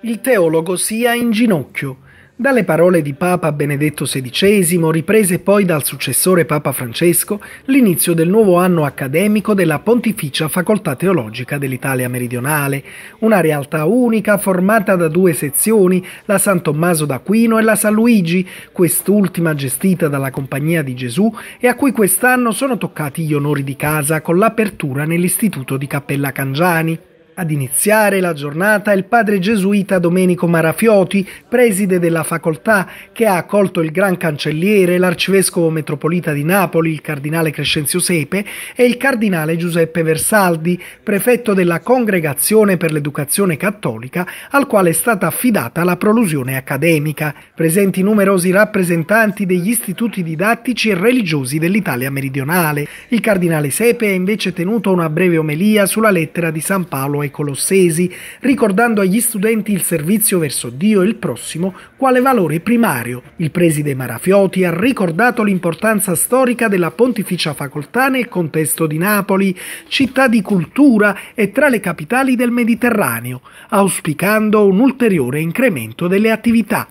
il teologo sia in ginocchio. Dalle parole di Papa Benedetto XVI, riprese poi dal successore Papa Francesco, l'inizio del nuovo anno accademico della Pontificia Facoltà Teologica dell'Italia Meridionale, una realtà unica formata da due sezioni, la San Tommaso d'Aquino e la San Luigi, quest'ultima gestita dalla Compagnia di Gesù e a cui quest'anno sono toccati gli onori di casa con l'apertura nell'Istituto di Cappella Cangiani. Ad iniziare la giornata il padre gesuita Domenico Marafioti, preside della facoltà, che ha accolto il gran cancelliere, l'arcivescovo metropolita di Napoli, il cardinale Crescenzio Sepe, e il cardinale Giuseppe Versaldi, prefetto della Congregazione per l'Educazione Cattolica, al quale è stata affidata la prolusione accademica. Presenti numerosi rappresentanti degli istituti didattici e religiosi dell'Italia meridionale. Il cardinale Sepe ha invece tenuto una breve omelia sulla lettera di San Paolo ai Colossesi, ricordando agli studenti il servizio verso Dio e il prossimo quale valore primario. Il preside Marafioti ha ricordato l'importanza storica della Pontificia Facoltà nel contesto di Napoli, città di cultura e tra le capitali del Mediterraneo, auspicando un ulteriore incremento delle attività.